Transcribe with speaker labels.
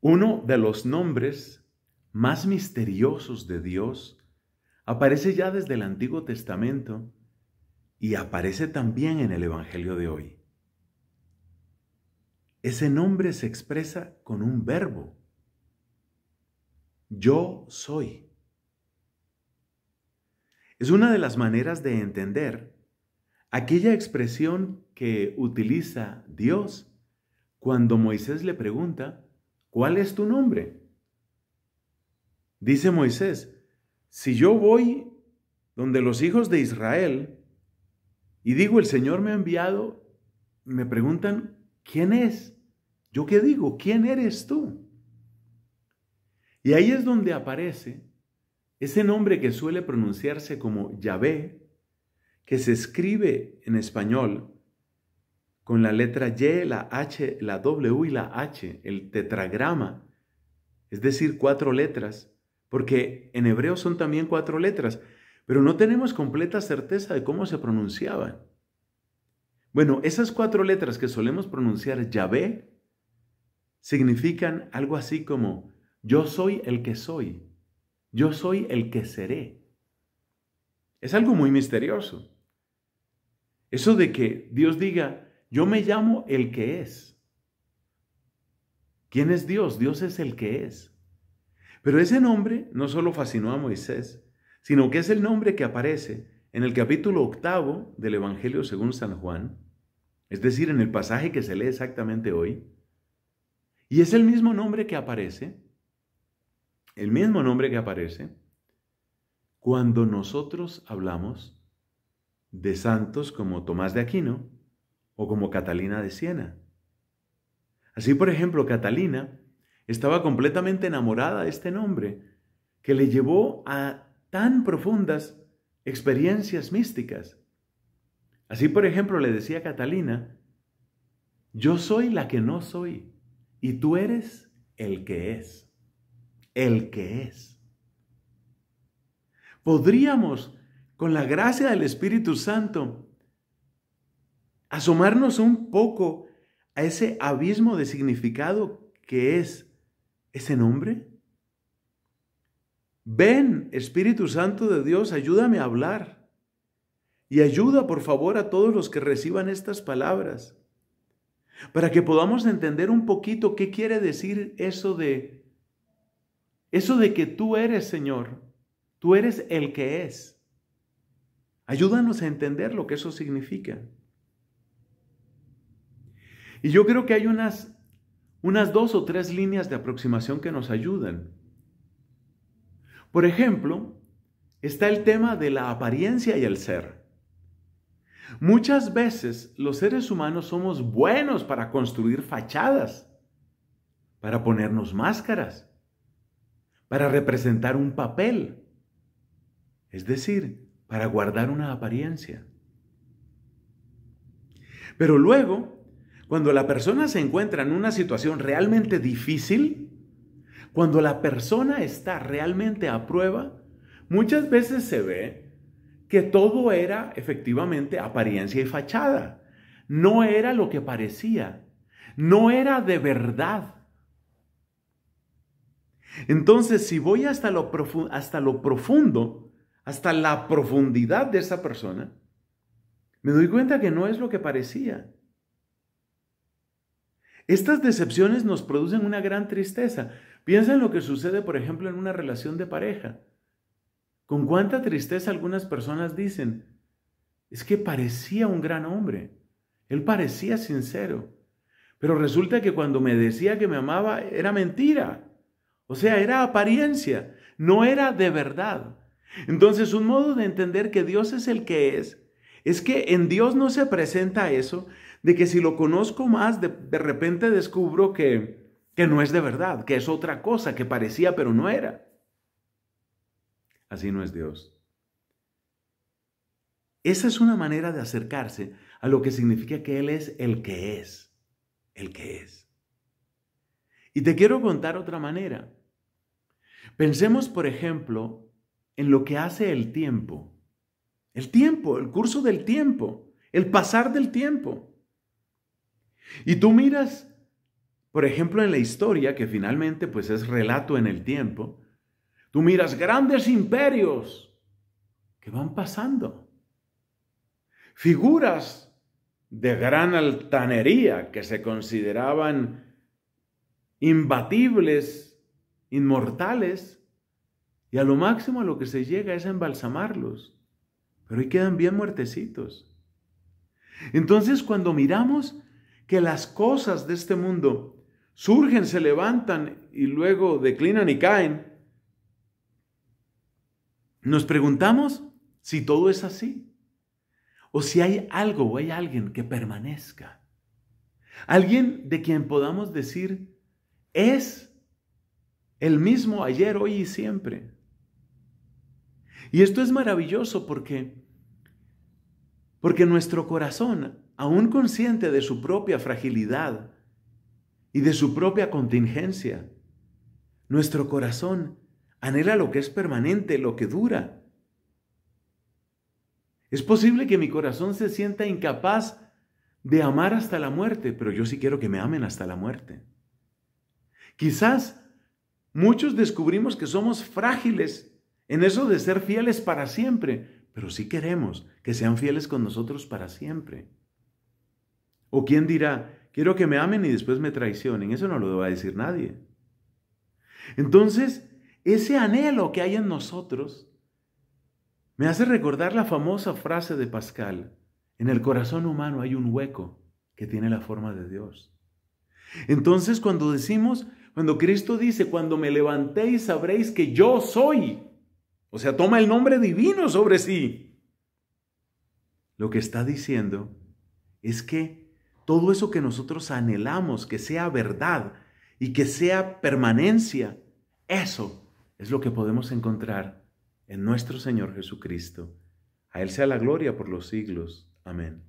Speaker 1: Uno de los nombres más misteriosos de Dios aparece ya desde el Antiguo Testamento y aparece también en el Evangelio de hoy. Ese nombre se expresa con un verbo. Yo soy. Es una de las maneras de entender aquella expresión que utiliza Dios cuando Moisés le pregunta ¿cuál es tu nombre? Dice Moisés, si yo voy donde los hijos de Israel y digo, el Señor me ha enviado, me preguntan, ¿quién es? ¿Yo qué digo? ¿Quién eres tú? Y ahí es donde aparece ese nombre que suele pronunciarse como Yahvé, que se escribe en español con la letra Y, la H, la W y la H, el tetragrama, es decir, cuatro letras, porque en hebreo son también cuatro letras, pero no tenemos completa certeza de cómo se pronunciaban. Bueno, esas cuatro letras que solemos pronunciar Yahvé significan algo así como yo soy el que soy, yo soy el que seré. Es algo muy misterioso. Eso de que Dios diga, yo me llamo el que es. ¿Quién es Dios? Dios es el que es. Pero ese nombre no solo fascinó a Moisés, sino que es el nombre que aparece en el capítulo octavo del Evangelio según San Juan, es decir, en el pasaje que se lee exactamente hoy. Y es el mismo nombre que aparece, el mismo nombre que aparece cuando nosotros hablamos de santos como Tomás de Aquino, o como Catalina de Siena. Así, por ejemplo, Catalina estaba completamente enamorada de este nombre, que le llevó a tan profundas experiencias místicas. Así, por ejemplo, le decía Catalina, yo soy la que no soy y tú eres el que es, el que es. Podríamos, con la gracia del Espíritu Santo, asomarnos un poco a ese abismo de significado que es ese nombre? Ven, Espíritu Santo de Dios, ayúdame a hablar. Y ayuda, por favor, a todos los que reciban estas palabras, para que podamos entender un poquito qué quiere decir eso de eso de que tú eres, Señor. Tú eres el que es. Ayúdanos a entender lo que eso significa. Y yo creo que hay unas, dos o tres líneas de aproximación que nos ayudan. Por ejemplo, está el tema de la apariencia y el ser. Muchas veces los seres humanos somos buenos para construir fachadas, para ponernos máscaras, para representar un papel, es decir, para guardar una apariencia. Pero luego cuando la persona se encuentra en una situación realmente difícil, cuando la persona está realmente a prueba, muchas veces se ve que todo era efectivamente apariencia y fachada. No era lo que parecía. No era de verdad. Entonces, si voy hasta lo, profundo, hasta lo profundo, hasta la profundidad de esa persona, me doy cuenta que no es lo que parecía. Estas decepciones nos producen una gran tristeza. Piensa en lo que sucede, por ejemplo, en una relación de pareja. Con cuánta tristeza algunas personas dicen, es que parecía un gran hombre, él parecía sincero, pero resulta que cuando me decía que me amaba era mentira, o sea, era apariencia, no era de verdad. Entonces, un modo de entender que Dios es el que es, es que en Dios no se presenta eso, de que si lo conozco más, de, repente descubro que, que no es de verdad, que es otra cosa, que parecía pero no era. Así no es Dios. Esa es una manera de acercarse a lo que significa que Él es el que es, el que es. Y te quiero contar otra manera. Pensemos, por ejemplo, en lo que hace el tiempo. El tiempo, el curso del tiempo, el pasar del tiempo. Y tú miras, por ejemplo, en la historia, que finalmente pues es relato en el tiempo, tú miras grandes imperios que van pasando, figuras de gran altanería que se consideraban imbatibles, inmortales, y a lo máximo a lo que se llega es embalsamarlos, pero ahí quedan bien muertecitos. Entonces cuando miramos que las cosas de este mundo surgen, se levantan y luego declinan y caen. Nos preguntamos si todo es así o si hay algo o hay alguien que permanezca. Alguien de quien podamos decir, es el mismo ayer, hoy y siempre. Y esto es maravilloso porque, porque nuestro corazón aún consciente de su propia fragilidad y de su propia contingencia. Nuestro corazón anhela lo que es permanente, lo que dura. Es posible que mi corazón se sienta incapaz de amar hasta la muerte, pero yo sí quiero que me amen hasta la muerte. Quizás muchos descubrimos que somos frágiles en eso de ser fieles para siempre, pero sí queremos que sean fieles con nosotros para siempre. ¿O quién dirá, quiero que me amen y después me traicionen? Eso no lo va a decir nadie. Entonces, ese anhelo que hay en nosotros me hace recordar la famosa frase de Pascal, en el corazón humano hay un hueco que tiene la forma de Dios. Entonces, cuando decimos, cuando Cristo dice, cuando me levantéis sabréis que yo soy, o sea, toma el nombre divino sobre sí, lo que está diciendo es que todo eso que nosotros anhelamos, que sea verdad y que sea permanencia, eso es lo que podemos encontrar en nuestro Señor Jesucristo. A Él sea la gloria por los siglos. Amén.